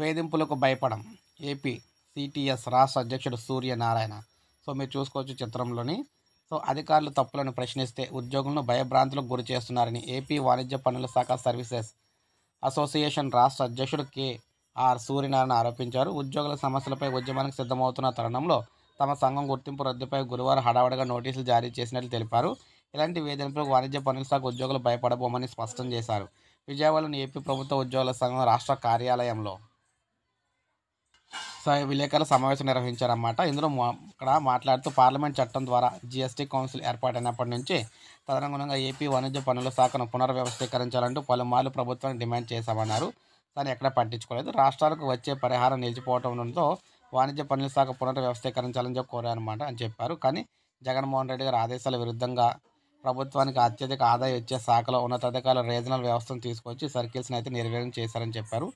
వేధింపులకు భయపడం AP CTS రాష్ట్ర అధ్యక్షుడు సూర్యనారాయణ సో మీరు చూసుకోవచ్చు చిత్రంలోని సో అధికారులు తప్పులను ప్రశ్నిస్తే ఉద్యోగులను భయభ్రాంతులకు గురి చేస్తున్నారని ఏపీ వాణిజ్య పనుల శాఖ సర్వీసెస్ అసోసియేషన్ రాష్ట్ర అధ్యక్షుడు కేఆర్ సూర్యనారాయణ ఆరోపించారు ఉద్యోగుల సమస్యలపై ఉద్యమానికి సిద్ధమవుతున్న తరుణంలో తమ సంఘం గుర్తింపు రద్దుపై గురువారం హడావడగా నోటీసులు జారీ చేసినట్లు తెలిపారు ఇలాంటి వేధింపులకు వాణిజ్య పనుల శాఖ ఉద్యోగులు భయపడబోమని స్పష్టం చేశారు విజయవాడలోని ఏపీ ప్రభుత్వ ఉద్యోగుల సంఘం రాష్ట్ర కార్యాలయంలో విలేకరుల సమావేశం నిర్వహించారన్నమాట ఇందులో అక్కడ మాట్లాడుతూ పార్లమెంట్ చట్టం ద్వారా జీఎస్టీ కౌన్సిల్ ఏర్పాటైనప్పటి నుంచి తదనుగుణంగా ఏపీ వాణిజ్య పనుల శాఖను పునర్వ్యవస్థీకరించాలంటూ పలుమార్లు ప్రభుత్వాన్ని డిమాండ్ చేశామన్నారు కానీ ఎక్కడ పట్టించుకోలేదు రాష్ట్రాలకు వచ్చే పరిహారం నిలిచిపోవడంతో వాణిజ్య పనుల శాఖ పునర్వ్యవస్థీకరించాలని చెప్పి కోరారన్నమాట అని చెప్పారు కానీ జగన్మోహన్ రెడ్డి గారి ఆదేశాల విరుద్ధంగా ప్రభుత్వానికి అత్యధిక ఆదాయం వచ్చే శాఖలో ఉన్నతాధికారుల రీజనల్ వ్యవస్థను తీసుకొచ్చి సర్కిల్స్ని అయితే నిర్వీర్యం చేశారని చెప్పారు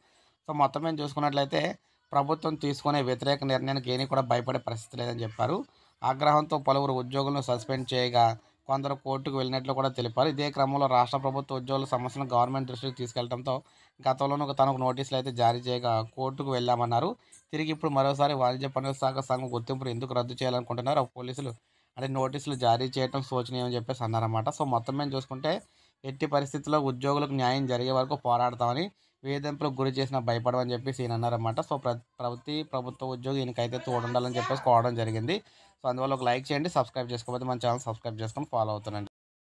సో మొత్తం మేము చూసుకున్నట్లయితే ప్రభుత్వం తీసుకునే వ్యతిరేక నిర్ణయానికి ఏమీ కూడా భయపడే పరిస్థితి లేదని చెప్పారు ఆగ్రహంతో పలువురు ఉద్యోగులను సస్పెండ్ చేయగా కొందరు కోర్టుకు వెళ్ళినట్లు కూడా తెలిపారు ఇదే క్రమంలో రాష్ట్ర ప్రభుత్వ ఉద్యోగుల సమస్యను గవర్నమెంట్ దృష్టికి తీసుకెళ్లడంతో గతంలోనూ తనకు నోటీసులు అయితే జారీ చేయగా కోర్టుకు వెళ్ళామన్నారు తిరిగి ఇప్పుడు మరోసారి వాణిజ్య పనుల శాఖ సంఘం గుర్తింపును ఎందుకు రద్దు చేయాలనుకుంటున్నారు పోలీసులు అంటే నోటీసులు జారీ చేయడం శోచనీయం అని చెప్పేసి అన్నారన్నమాట సో మొత్తం మేము చూసుకుంటే ఎట్టి పరిస్థితుల్లో ఉద్యోగులకు న్యాయం జరిగే వరకు పోరాడతామని వేధింపులకు గురి చేసిన భయపడమని చెప్పేసి ఈయన అన్నారన్నమాట సో ప్రతి ప్రభుత్వ ఉద్యోగి ఈయనకైతే తోడుండాలని చెప్పేసి కోవడం జరిగింది సో అందువల్ల ఒక లైక్ చేయండి సబ్స్క్రైబ్ చేసుకోకపోతే మన ఛానల్ సబ్స్క్రైబ్ చేసుకొని ఫాలో అవుతున్నాను